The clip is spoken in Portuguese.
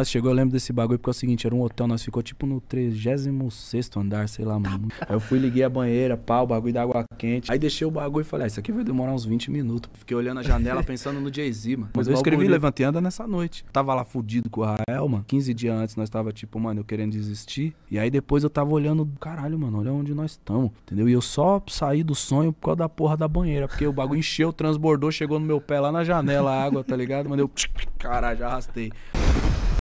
Nós chegou, eu lembro desse bagulho, porque é o seguinte, era um hotel, nós ficou tipo no 36 andar, sei lá, mano. Aí eu fui, liguei a banheira, pá, o bagulho da água quente. Aí deixei o bagulho e falei, ah, isso aqui vai demorar uns 20 minutos. Fiquei olhando a janela pensando no Jay-Z, mano. Mas eu escrevi Levantei Anda nessa noite. Tava lá fudido com o Rael, mano. 15 dias antes nós tava tipo, mano, eu querendo desistir. E aí depois eu tava olhando, caralho, mano, olha onde nós estamos, entendeu? E eu só saí do sonho por causa da porra da banheira, porque o bagulho encheu, transbordou, chegou no meu pé lá na janela a água, tá ligado? Mano, eu, caralho, já arrastei.